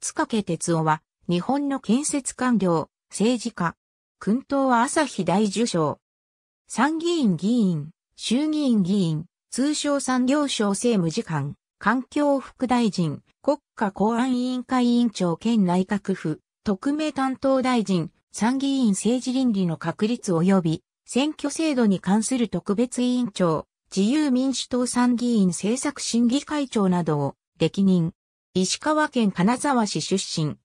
靴掛哲夫は、日本の建設官僚、政治家、訓党は朝日大受賞。参議院議員、衆議院議員、通商産業省政務次官、環境副大臣、国家公安委員会委員長兼内閣府、特命担当大臣、参議院政治倫理の確立及び、選挙制度に関する特別委員長、自由民主党参議院政策審議会長などを歴任。石川県金沢市出身。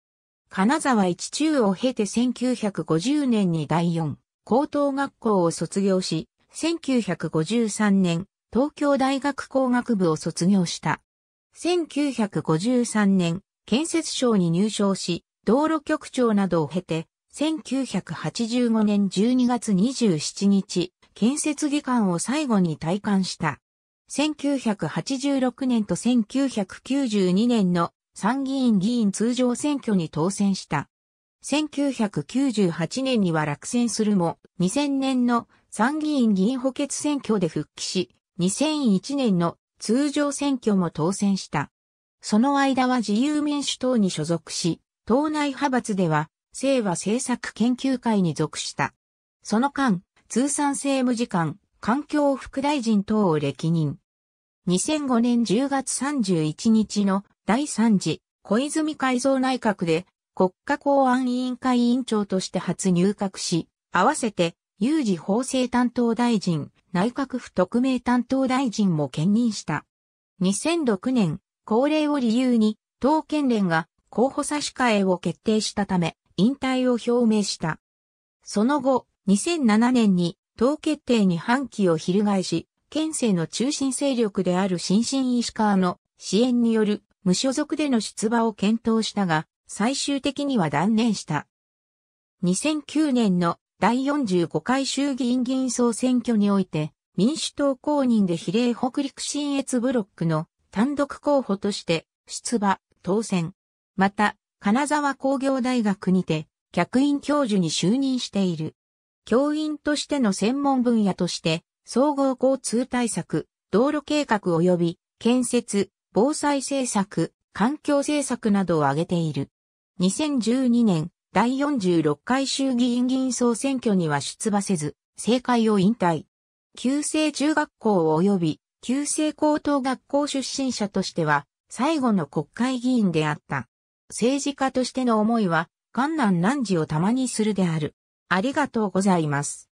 金沢一中を経て1950年に第4高等学校を卒業し、1953年、東京大学工学部を卒業した。1953年、建設省に入省し、道路局長などを経て、1985年12月27日、建設技官を最後に退官した。1986年と1992年の参議院議員通常選挙に当選した。1998年には落選するも、2000年の参議院議員補欠選挙で復帰し、2001年の通常選挙も当選した。その間は自由民主党に所属し、党内派閥では、政和政策研究会に属した。その間、通算政務次官、環境副大臣等を歴任。2005年10月31日の第3次小泉改造内閣で国家公安委員会委員長として初入閣し、合わせて有事法制担当大臣、内閣府特命担当大臣も兼任した。2006年、高齢を理由に、党県連が候補差し替えを決定したため、引退を表明した。その後、2007年に党決定に反旗を翻し、県政の中心勢力である新進石川の支援による無所属での出馬を検討したが、最終的には断念した。2009年の第45回衆議院議員総選挙において、民主党公認で比例北陸新越ブロックの単独候補として出馬、当選。また、金沢工業大学にて、客員教授に就任している。教員としての専門分野として、総合交通対策、道路計画及び建設、防災政策、環境政策などを挙げている。2012年第46回衆議院議員総選挙には出馬せず、政界を引退。旧制中学校及び旧制高等学校出身者としては最後の国会議員であった。政治家としての思いは、困難難事をたまにするである。ありがとうございます。